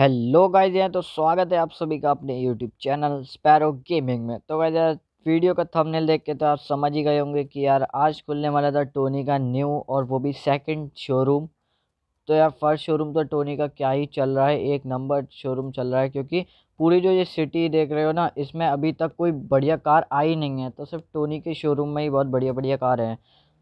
hello guys यहाँ तो स्वागत है आप सभी का अपने यूट्यूब चैनल स्पैरो गेमिंग में तो गाइज यार वीडियो का थंबनेल देख के तो आप समझ ही गए होंगे कि यार आज खुलने वाला था टोनी का न्यू और वो भी सेकंड शोरूम तो यार फर्स्ट शोरूम तो टोनी का क्या ही चल रहा है एक नंबर शोरूम चल रहा है क्योंकि पूरी जो ये सिटी देख रहे हो ना इसमें अभी तक कोई बढ़िया कार आई नहीं है तो सिर्फ टोनी के शोरूम में ही बहुत बढ़िया बढ़िया कार हैं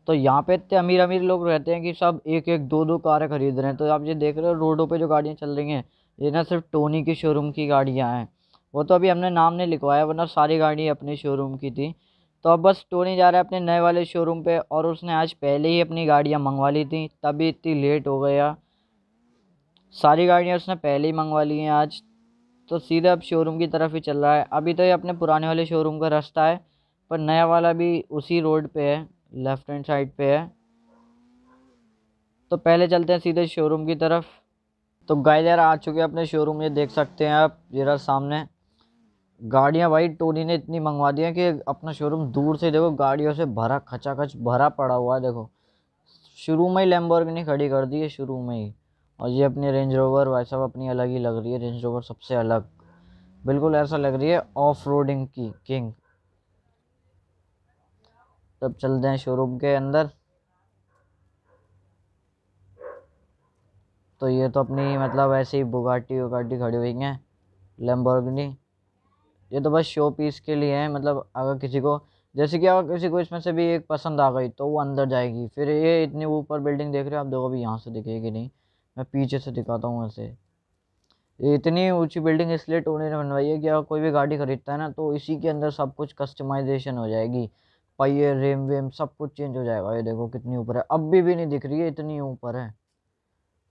तो यहाँ पे इतने अमीर अमीर लोग रहते हैं कि सब एक एक दो दो कारें खरीद रहे हैं तो आप ये देख रहे हो रोडों पे जो गाड़ियाँ चल रही हैं ये ना सिर्फ टोनी के शोरूम की गाड़ियाँ हैं वो तो अभी हमने नाम नहीं लिखवाया वरना सारी गाड़ी अपने शोरूम की थी तो अब बस टोनी जा रहा है अपने नए वाले शोरूम पे और उसने आज पहले ही अपनी गाड़ियाँ मंगवा ली थी तभी इतनी लेट हो गया सारी गाड़ियाँ उसने पहले ही मंगवा ली हैं आज तो सीधे अब शोरूम की तरफ ही चल रहा है अभी तो ये अपने पुराने वाले शोरूम का रास्ता है पर नया वाला भी उसी रोड पर है लेफ्ट हैंड साइड पर है तो पहले चलते हैं सीधे शोरूम की तरफ तो गाइस यार आ चुके हैं अपने शोरूम ये देख सकते हैं आप जरा सामने गाड़ियाँ भाई टोनी ने इतनी मंगवा दी हैं कि अपना शोरूम दूर से देखो गाड़ियों से भरा खचा खच भरा पड़ा हुआ है देखो शुरू में ही ने खड़ी कर दी है शुरू में ही और ये अपनी रेंज रोवर भाई साहब अपनी अलग ही लग रही है रेंज रोवर सबसे अलग बिल्कुल ऐसा लग रही है ऑफ रोडिंग की किंग तब चलते हैं शोरूम के अंदर तो ये तो अपनी मतलब ऐसे ही बुगाटी वुगाटी खड़ी हुई हैं लेम्बोर्गनी ये तो बस शो पीस के लिए है मतलब अगर किसी को जैसे कि अगर किसी को इसमें से भी एक पसंद आ गई तो वो अंदर जाएगी फिर ये इतनी ऊपर बिल्डिंग देख रहे हो आप देखो अभी यहाँ से दिखेगी नहीं मैं पीछे से दिखाता हूँ ऐसे ये इतनी ऊंची बिल्डिंग इसलिए टोनी ने बनवाई है कि अगर कोई भी गाड़ी खरीदता है ना तो इसी के अंदर सब कुछ कस्टमाइजेशन हो जाएगी पहिए रेम वेम सब कुछ चेंज हो जाएगा ये देखो कितनी ऊपर है अब भी, भी नहीं दिख रही है इतनी ऊपर है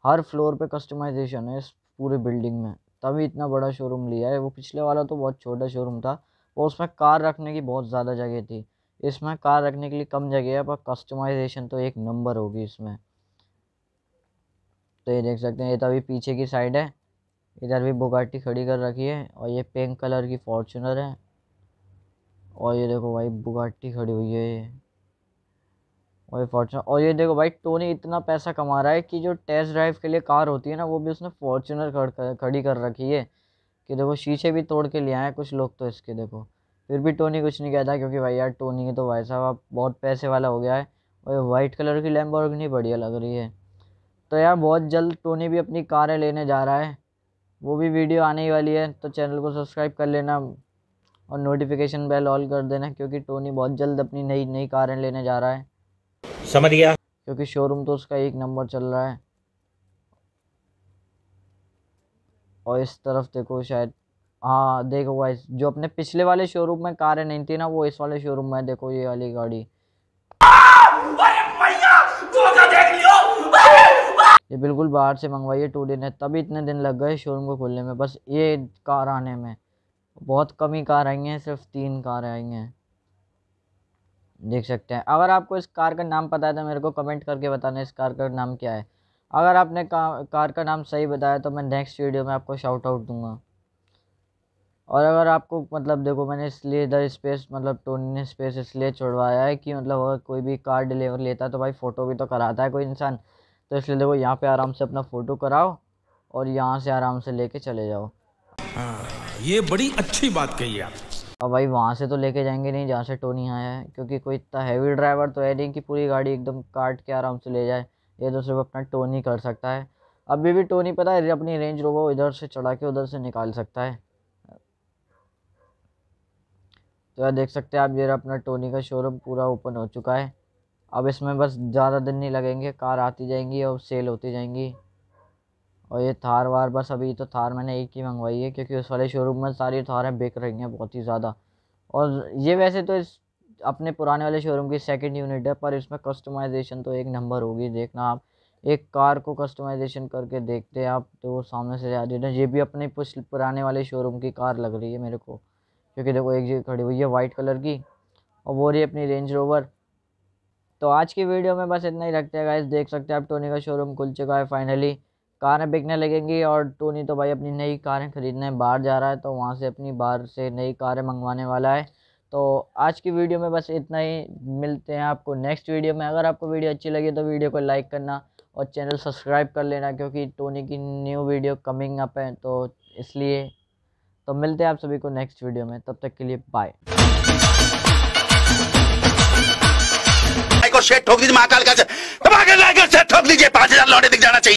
हर फ्लोर पे कस्टमाइजेशन है इस पूरे बिल्डिंग में तभी इतना बड़ा शोरूम लिया है वो पिछले वाला तो बहुत छोटा शोरूम था वो उसमें कार रखने की बहुत ज़्यादा जगह थी इसमें कार रखने के लिए कम जगह है पर कस्टमाइजेशन तो एक नंबर होगी इसमें तो ये देख सकते हैं ये तो अभी पीछे की साइड है इधर भी बुगाटी खड़ी कर रखी है और ये पिंक कलर की फॉर्चुनर है और ये देखो भाई बुगाटी खड़ी हुई है ये वही फॉर्चुनर और ये देखो भाई टोनी इतना पैसा कमा रहा है कि जो टेस्ट ड्राइव के लिए कार होती है ना वो भी उसने फॉर्चुनर खड़ खड़ी कर रखी है कि देखो शीशे भी तोड़ के ले आए कुछ लोग तो इसके देखो फिर भी टोनी कुछ नहीं कहता क्योंकि भाई यार टोनी तो भाई साहब आप बहुत पैसे वाला हो गया है और वाइट कलर की लैम्बोर्गिनी बढ़िया लग रही है तो यार बहुत जल्द टोनी भी अपनी कारें लेने जा रहा है वो भी वीडियो आने ही वाली है तो चैनल को सब्सक्राइब कर लेना और नोटिफिकेशन बेल ऑल कर देना क्योंकि टोनी बहुत जल्द अपनी नई नई कारें लेने जा रहा है समझ गया क्योंकि शोरूम तो उसका एक नंबर चल रहा है और इस तरफ देखो शायद हाँ देखो भाई जो अपने पिछले वाले शोरूम में कारें नहीं थी ना वो इस वाले शोरूम में देखो ये वाली गाड़ी ये बिल्कुल बाहर से मंगवाई है टू डी ने तभी इतने दिन लग गए शोरूम को खोलने में बस ये कार आने में बहुत कम ही कार आई हैं सिर्फ तीन कार आई हैं देख सकते हैं अगर आपको इस कार का नाम पता है तो मेरे को कमेंट करके बताना इस कार का नाम क्या है अगर आपने का, कार का नाम सही बताया तो मैं नेक्स्ट वीडियो में आपको शाउट आउट दूंगा और अगर आपको मतलब देखो मैंने इसलिए इधर स्पेस मतलब टोनी ने स्पेस इसलिए छोड़वाया है कि मतलब अगर कोई भी कार डिलीवर लेता है तो भाई फ़ोटो भी तो कराता है कोई इंसान तो इसलिए देखो यहाँ पे आराम से अपना फ़ोटो कराओ और यहाँ से आराम से ले चले जाओ आ, हाँ, ये बड़ी अच्छी बात कही आप अब भाई वहाँ से तो लेके जाएंगे नहीं जहाँ से टोनी आया है क्योंकि कोई इतना हैवी ड्राइवर तो है नहीं कि पूरी गाड़ी एकदम काट के आराम से ले जाए ये तो सिर्फ अपना टोनी कर सकता है अभी भी टोनी पता है अपनी रेंज रोबो इधर से चढ़ा के उधर से निकाल सकता है तो यार देख सकते हैं आप ये अपना टोनी का शोरूम पूरा ओपन हो चुका है अब इसमें बस ज़्यादा दिन नहीं लगेंगे कार आती जाएंगी और सेल होती जाएंगी और ये थार वार बस अभी तो थार मैंने एक ही मंगवाई है क्योंकि उस वाले शोरूम में सारी थारें बिक रही हैं बहुत ही ज़्यादा और ये वैसे तो इस अपने पुराने वाले शोरूम की सेकंड यूनिट है पर इसमें कस्टमाइजेशन तो एक नंबर होगी देखना आप एक कार को कस्टमाइजेशन करके देखते हैं आप तो वो सामने से जा देना ये भी अपने पुराने वाले शोरूम की कार लग रही है मेरे को क्योंकि देखो एक जगह खड़ी हुई है वाइट कलर की और वो रही अपनी रेंज रोवर तो आज की वीडियो में बस इतना ही रखते हैं गाइस देख सकते हैं आप टोनी का शोरूम खुल चुका है फाइनली कारें बिकने लगेंगी और टोनी तो भाई अपनी नई कारें ख़रीदने बाहर जा रहा है तो वहाँ से अपनी बाहर से नई कारें मंगवाने वाला है तो आज की वीडियो में बस इतना ही मिलते हैं आपको नेक्स्ट वीडियो में अगर आपको वीडियो अच्छी लगी तो वीडियो को लाइक करना और चैनल सब्सक्राइब कर लेना क्योंकि टोनी की न्यू वीडियो कमिंग अप है तो इसलिए तो मिलते हैं आप सभी को नेक्स्ट वीडियो में तब तक के लिए बाय शेट ठोक दीजिए महाकाल का लाइक शेट ठोक दीजिए पाँच हजार लौटे दिख जाना चाहिए